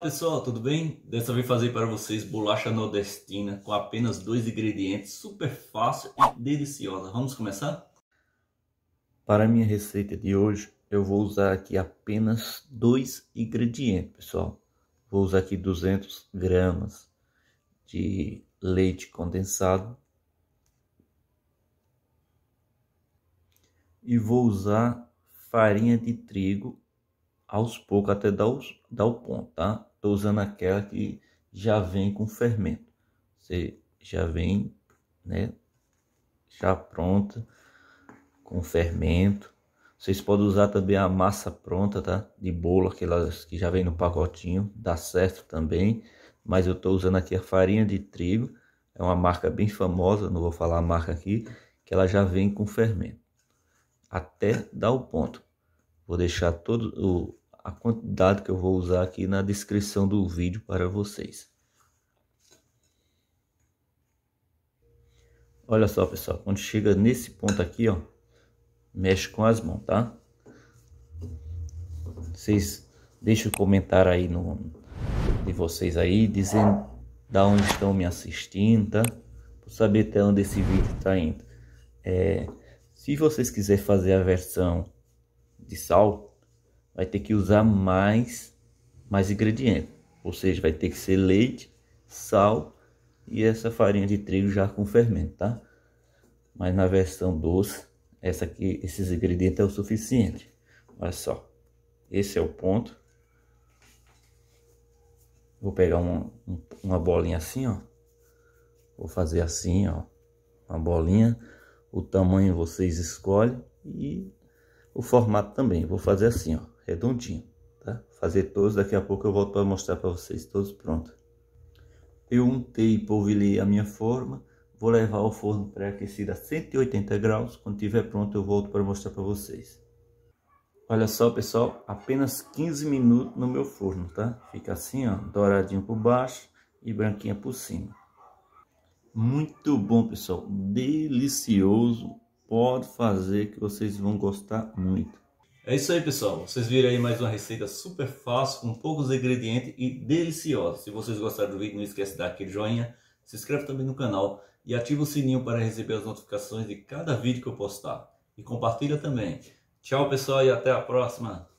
Pessoal, tudo bem? Dessa vez fazer para vocês bolacha nordestina com apenas dois ingredientes, super fácil e deliciosa. Vamos começar? Para minha receita de hoje, eu vou usar aqui apenas dois ingredientes, pessoal. Vou usar aqui 200 gramas de leite condensado. E vou usar farinha de trigo aos poucos até dar, os, dar o ponto, tá? estou usando aquela que já vem com fermento. Você já vem, né? Já pronta com fermento. Vocês podem usar também a massa pronta, tá? De bolo, aquelas que já vem no pacotinho, dá certo também. Mas eu estou usando aqui a farinha de trigo, é uma marca bem famosa, não vou falar a marca aqui, que ela já vem com fermento. Até dar o ponto. Vou deixar todo o a quantidade que eu vou usar aqui na descrição do vídeo para vocês. Olha só, pessoal, quando chega nesse ponto aqui, ó, mexe com as mãos, tá? Vocês deixem o comentário aí no de vocês aí, dizendo da onde estão me assistindo, tá? Pra saber até onde esse vídeo tá indo. É, se vocês quiserem fazer a versão de sal, vai ter que usar mais, mais ingredientes. Ou seja, vai ter que ser leite, sal e essa farinha de trigo já com fermento, tá? Mas na versão doce, essa aqui, esses ingredientes é o suficiente. Olha só, esse é o ponto. Vou pegar uma, uma bolinha assim, ó. Vou fazer assim, ó. Uma bolinha. O tamanho vocês escolhem e o formato também. Vou fazer assim, ó redondinho, tá? Fazer todos, daqui a pouco eu volto para mostrar para vocês todos prontos. Eu untei e polvilhei a minha forma, vou levar ao forno pré-aquecido a 180 graus, quando estiver pronto eu volto para mostrar para vocês. Olha só pessoal, apenas 15 minutos no meu forno, tá? Fica assim ó, douradinho por baixo e branquinha por cima. Muito bom pessoal, delicioso, pode fazer que vocês vão gostar muito. É isso aí, pessoal. Vocês viram aí mais uma receita super fácil, com poucos ingredientes e deliciosa. Se vocês gostaram do vídeo, não esquece de dar aquele joinha. Se inscreve também no canal e ativa o sininho para receber as notificações de cada vídeo que eu postar. E compartilha também. Tchau, pessoal, e até a próxima.